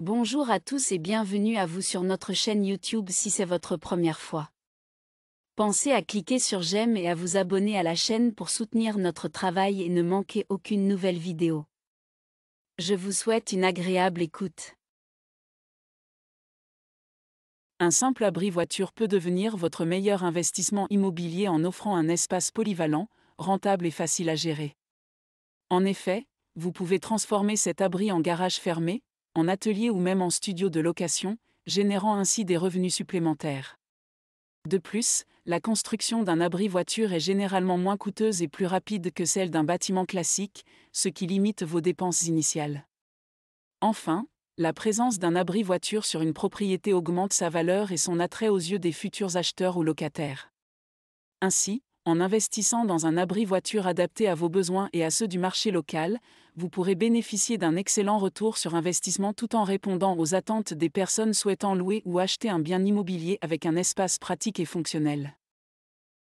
Bonjour à tous et bienvenue à vous sur notre chaîne YouTube si c'est votre première fois. Pensez à cliquer sur j'aime et à vous abonner à la chaîne pour soutenir notre travail et ne manquer aucune nouvelle vidéo. Je vous souhaite une agréable écoute. Un simple abri voiture peut devenir votre meilleur investissement immobilier en offrant un espace polyvalent, rentable et facile à gérer. En effet, vous pouvez transformer cet abri en garage fermé, en atelier ou même en studio de location, générant ainsi des revenus supplémentaires. De plus, la construction d'un abri voiture est généralement moins coûteuse et plus rapide que celle d'un bâtiment classique, ce qui limite vos dépenses initiales. Enfin, la présence d'un abri voiture sur une propriété augmente sa valeur et son attrait aux yeux des futurs acheteurs ou locataires. Ainsi, en investissant dans un abri voiture adapté à vos besoins et à ceux du marché local, vous pourrez bénéficier d'un excellent retour sur investissement tout en répondant aux attentes des personnes souhaitant louer ou acheter un bien immobilier avec un espace pratique et fonctionnel.